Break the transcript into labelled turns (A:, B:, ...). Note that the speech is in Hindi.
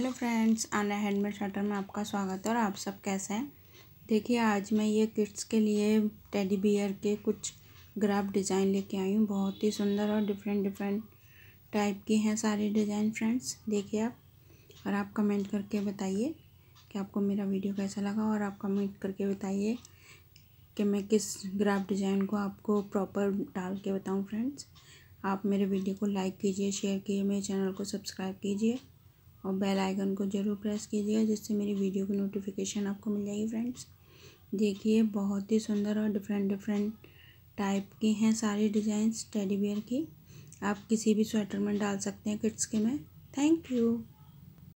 A: हेलो फ्रेंड्स आना हैंडमेड शटर में आपका स्वागत है और आप सब कैसे हैं देखिए आज मैं ये किड्स के लिए टेडी बियर के कुछ ग्राफ डिज़ाइन लेके आई हूँ बहुत ही सुंदर और डिफरेंट डिफरेंट टाइप की हैं सारी डिज़ाइन फ्रेंड्स देखिए आप और आप कमेंट करके बताइए कि आपको मेरा वीडियो कैसा लगा और आप कमेंट करके बताइए कि मैं किस ग्राफ डिज़ाइन को आपको प्रॉपर डाल के बताऊँ फ्रेंड्स आप मेरे वीडियो को लाइक कीजिए शेयर कीजिए मेरे चैनल को सब्सक्राइब कीजिए और बेल आइकन को ज़रूर प्रेस कीजिएगा जिससे मेरी वीडियो की नोटिफिकेशन आपको मिल जाएगी फ्रेंड्स देखिए बहुत ही सुंदर और डिफरेंट डिफरेंट टाइप की हैं सारी डिज़ाइंस टेडी बियर की आप किसी भी स्वेटर में डाल सकते हैं किड्स के में थैंक यू